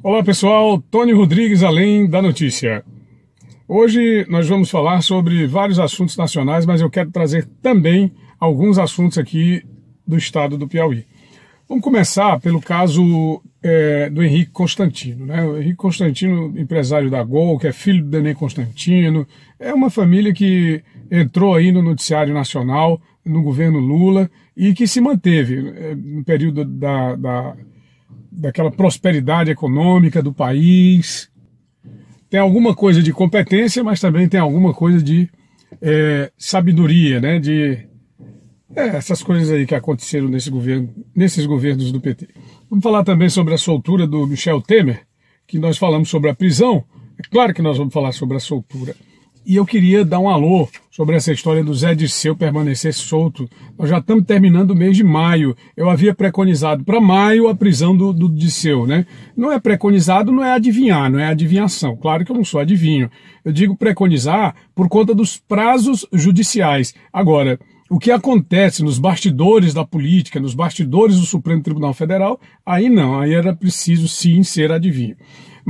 Olá pessoal, Tony Rodrigues além da notícia. Hoje nós vamos falar sobre vários assuntos nacionais, mas eu quero trazer também alguns assuntos aqui do estado do Piauí. Vamos começar pelo caso é, do Henrique Constantino. Né? O Henrique Constantino, empresário da Gol, que é filho do Denê Constantino, é uma família que entrou aí no noticiário nacional, no governo Lula, e que se manteve é, no período da, da daquela prosperidade econômica do país. Tem alguma coisa de competência, mas também tem alguma coisa de é, sabedoria, né? De é, essas coisas aí que aconteceram nesse governo, nesses governos do PT. Vamos falar também sobre a soltura do Michel Temer, que nós falamos sobre a prisão. É claro que nós vamos falar sobre a soltura. E eu queria dar um alô sobre essa história do Zé Disseu permanecer solto. Nós já estamos terminando o mês de maio. Eu havia preconizado para maio a prisão do, do Disseu, né? Não é preconizado, não é adivinhar, não é adivinhação. Claro que eu não sou adivinho. Eu digo preconizar por conta dos prazos judiciais. Agora, o que acontece nos bastidores da política, nos bastidores do Supremo Tribunal Federal, aí não, aí era preciso sim ser adivinho.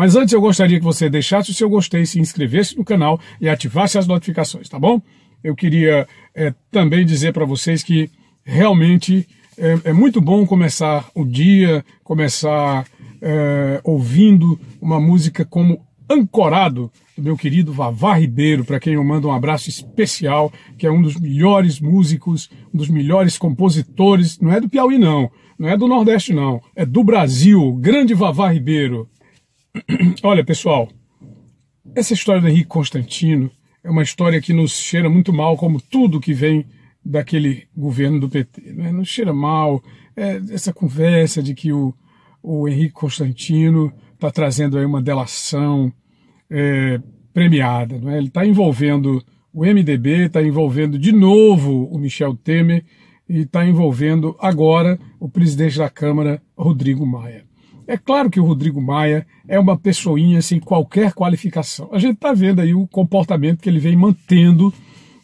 Mas antes eu gostaria que você deixasse o seu gostei, se inscrevesse no canal e ativasse as notificações, tá bom? Eu queria é, também dizer para vocês que realmente é, é, muito bom começar o dia, começar é, ouvindo uma música como Ancorado, do meu querido Vavá Ribeiro, para quem eu mando um abraço especial, que é um dos melhores músicos, um dos melhores compositores, não é do Piauí não, não é do Nordeste não, é do Brasil, grande Vavá Ribeiro. Olha, pessoal, essa história do Henrique Constantino é uma história que nos cheira muito mal, como tudo que vem daquele governo do PT. Né? Não cheira mal. É essa conversa de que o, o Henrique Constantino está trazendo aí uma delação é, premiada. Né? Ele está envolvendo o MDB, está envolvendo de novo o Michel Temer e está envolvendo agora o presidente da Câmara, Rodrigo Maia. É claro que o Rodrigo Maia é uma pessoinha sem qualquer qualificação. A gente está vendo aí o comportamento que ele vem mantendo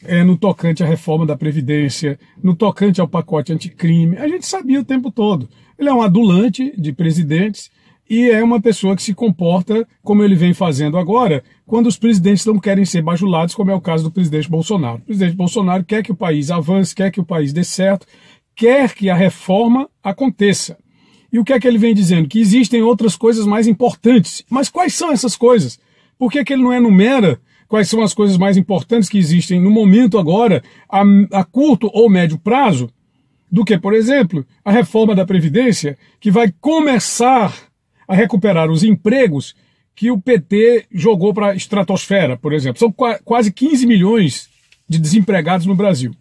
é, no tocante à reforma da Previdência, no tocante ao pacote anticrime. A gente sabia o tempo todo. Ele é um adulante de presidentes e é uma pessoa que se comporta como ele vem fazendo agora, quando os presidentes não querem ser bajulados, como é o caso do presidente Bolsonaro. O presidente Bolsonaro quer que o país avance, quer que o país dê certo, quer que a reforma aconteça. E o que é que ele vem dizendo? Que existem outras coisas mais importantes. Mas quais são essas coisas? Por que, é que ele não enumera quais são as coisas mais importantes que existem no momento agora, a, a curto ou médio prazo, do que, por exemplo, a reforma da Previdência, que vai começar a recuperar os empregos que o PT jogou para a estratosfera, por exemplo. São qu quase 15 milhões de desempregados no Brasil.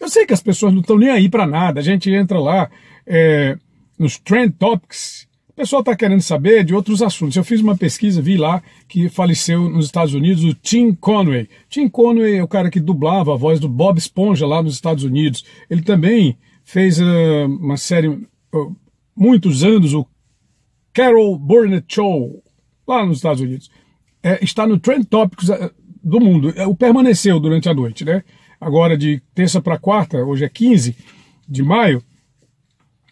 Eu sei que as pessoas não estão nem aí para nada. A gente entra lá, é, nos Trend Topics, o pessoal está querendo saber de outros assuntos. Eu fiz uma pesquisa, vi lá que faleceu nos Estados Unidos o Tim Conway. Tim Conway é o cara que dublava a voz do Bob Esponja lá nos Estados Unidos. Ele também fez uh, uma série, uh, muitos anos, o Carol Burnett Show, lá nos Estados Unidos. É, está no Trend Topics ah, do mundo. É, o permaneceu durante a noite, né? Agora de terça para quarta, hoje é 15 de maio,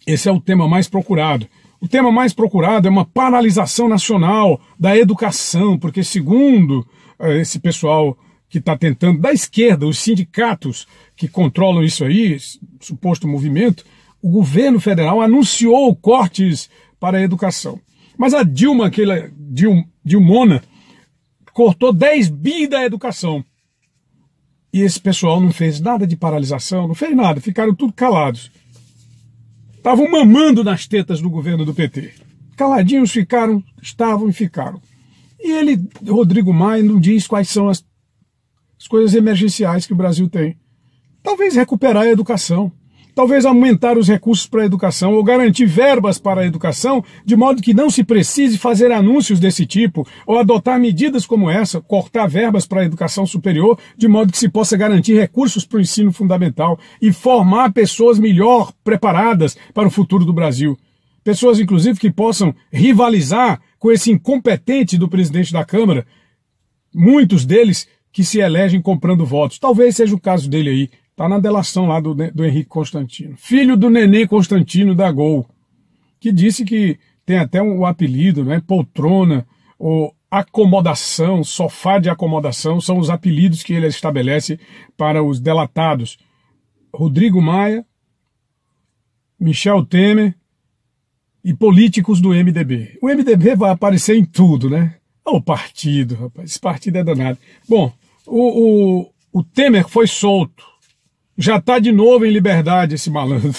esse é o tema mais procurado. O tema mais procurado é uma paralisação nacional da educação, porque, segundo eh, esse pessoal que está tentando, da esquerda, os sindicatos que controlam isso aí, suposto movimento, o governo federal anunciou cortes para a educação. Mas a Dilma, aquela Dil, Dilmona, cortou 10 bi da educação. E esse pessoal não fez nada de paralisação, não fez nada, ficaram tudo calados estavam mamando nas tetas do governo do PT. Caladinhos ficaram, estavam e ficaram. E ele, Rodrigo Maia, não diz quais são as, as coisas emergenciais que o Brasil tem. Talvez recuperar a educação. Talvez aumentar os recursos para a educação ou garantir verbas para a educação, de modo que não se precise fazer anúncios desse tipo, ou adotar medidas como essa, cortar verbas para a educação superior, de modo que se possa garantir recursos para o ensino fundamental e formar pessoas melhor preparadas para o futuro do Brasil. Pessoas, inclusive, que possam rivalizar com esse incompetente do presidente da Câmara, muitos deles que se elegem comprando votos. Talvez seja o caso dele aí, Está na delação lá do, do Henrique Constantino. Filho do Nenê Constantino da Gol, que disse que tem até o um apelido, né? Poltrona, ou acomodação, sofá de acomodação, são os apelidos que ele estabelece para os delatados. Rodrigo Maia, Michel Temer e políticos do MDB. O MDB vai aparecer em tudo, né? O partido, rapaz, esse partido é danado. Bom, o, o, o Temer foi solto já tá de novo em liberdade esse malandro.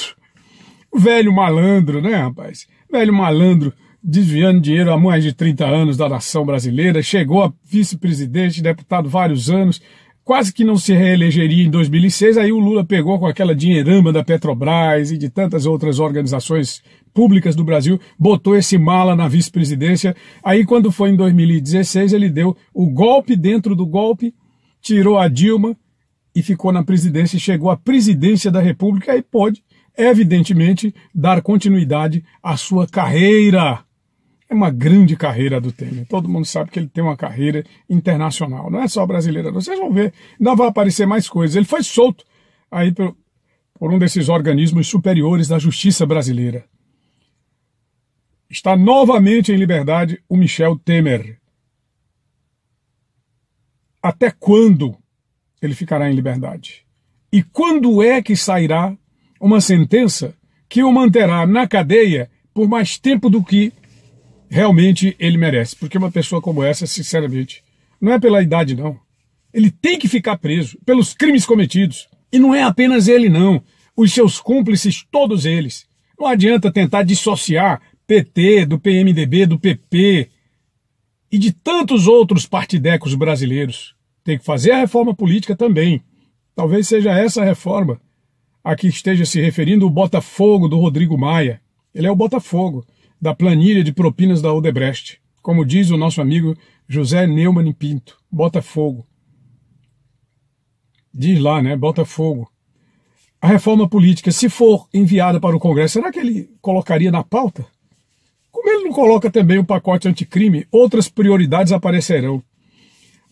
Velho malandro, né, rapaz? Velho malandro desviando dinheiro há mais de 30 anos da nação brasileira, chegou a vice-presidente, deputado vários anos, quase que não se reelegeria em 2006, aí o Lula pegou com aquela dinheirama da Petrobras e de tantas outras organizações públicas do Brasil, botou esse mala na vice-presidência. Aí quando foi em 2016, ele deu o golpe dentro do golpe, tirou a Dilma, e ficou na presidência e chegou à presidência da República e pode, evidentemente, dar continuidade à sua carreira. É uma grande carreira do Temer. Todo mundo sabe que ele tem uma carreira internacional. Não é só brasileira. Vocês vão ver. Ainda vai aparecer mais coisas. Ele foi solto aí por, por um desses organismos superiores da justiça brasileira. Está novamente em liberdade o Michel Temer. Até quando ele ficará em liberdade. E quando é que sairá uma sentença que o manterá na cadeia por mais tempo do que realmente ele merece? Porque uma pessoa como essa, sinceramente, não é pela idade, não. Ele tem que ficar preso pelos crimes cometidos. E não é apenas ele, não. Os seus cúmplices, todos eles. Não adianta tentar dissociar PT do PMDB, do PP e de tantos outros partidecos brasileiros. Tem que fazer a reforma política também. Talvez seja essa reforma a que esteja se referindo o Botafogo do Rodrigo Maia. Ele é o Botafogo da planilha de propinas da Odebrecht. Como diz o nosso amigo José Neumann Pinto, Botafogo. Diz lá, né? Botafogo. A reforma política, se for enviada para o Congresso, será que ele colocaria na pauta? Como ele não coloca também o pacote anticrime, outras prioridades aparecerão.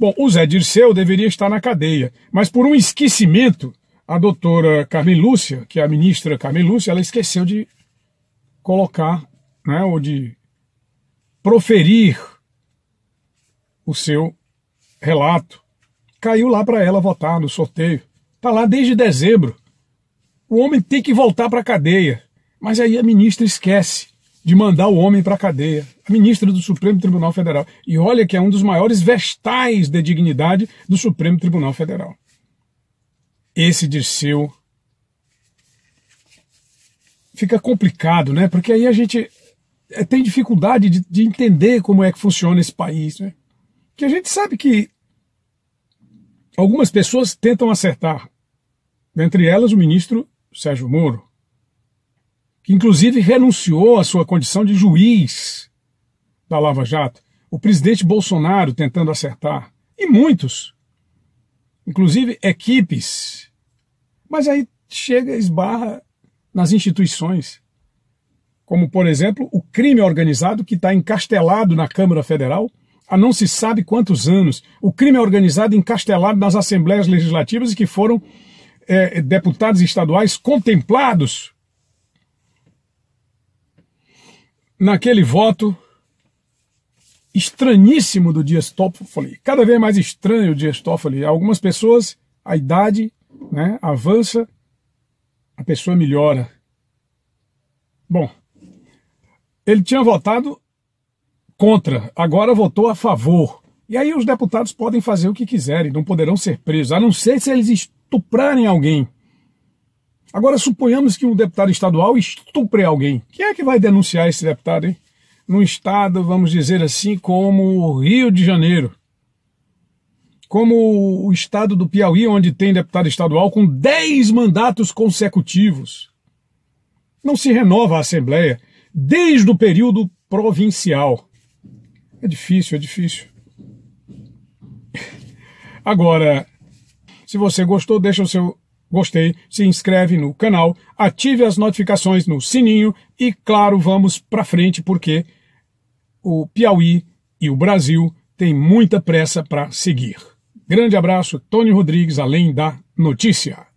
Bom, o Zé Dirceu deveria estar na cadeia, mas por um esquecimento, a doutora Carmen Lúcia, que é a ministra Carmen Lúcia, ela esqueceu de colocar, né, ou de proferir o seu relato. Caiu lá para ela votar no sorteio. Está lá desde dezembro. O homem tem que voltar para a cadeia. Mas aí a ministra esquece de mandar o homem para a cadeia, a ministra do Supremo Tribunal Federal. E olha que é um dos maiores vestais de dignidade do Supremo Tribunal Federal. Esse Dirceu fica complicado, né? Porque aí a gente eh, tem dificuldade de, de entender como é que funciona esse país, né? Que a gente sabe que algumas pessoas tentam acertar, dentre elas o ministro Sérgio Moro que inclusive renunciou à sua condição de juiz da Lava Jato, o presidente Bolsonaro tentando acertar, e muitos, inclusive equipes. Mas aí chega, esbarra nas instituições, como, por exemplo, o crime organizado que está encastelado na Câmara Federal há não se sabe quantos anos. O crime organizado encastelado nas assembleias legislativas e que foram é, deputados estaduais contemplados naquele voto estranhíssimo do Dias Toffoli, cada vez mais estranho o Dias Toffoli. Algumas pessoas, a idade né, avança, a pessoa melhora. Bom, ele tinha votado contra, agora votou a favor. E aí os deputados podem fazer o que quiserem, não poderão ser presos, a não ser se eles estuprarem alguém. Agora, suponhamos que um deputado estadual estupre alguém. Quem é que vai denunciar esse deputado, hein? Num estado, vamos dizer assim, como o Rio de Janeiro. Como o estado do Piauí, onde tem deputado estadual com 10 mandatos consecutivos. Não se renova a Assembleia desde o período provincial. É difícil, é difícil. Agora, se você gostou, deixa o seu gostei, se inscreve no canal, ative as notificações no sininho e, claro, vamos para frente porque o Piauí e o Brasil têm muita pressa para seguir. Grande abraço, Tony Rodrigues, além da notícia.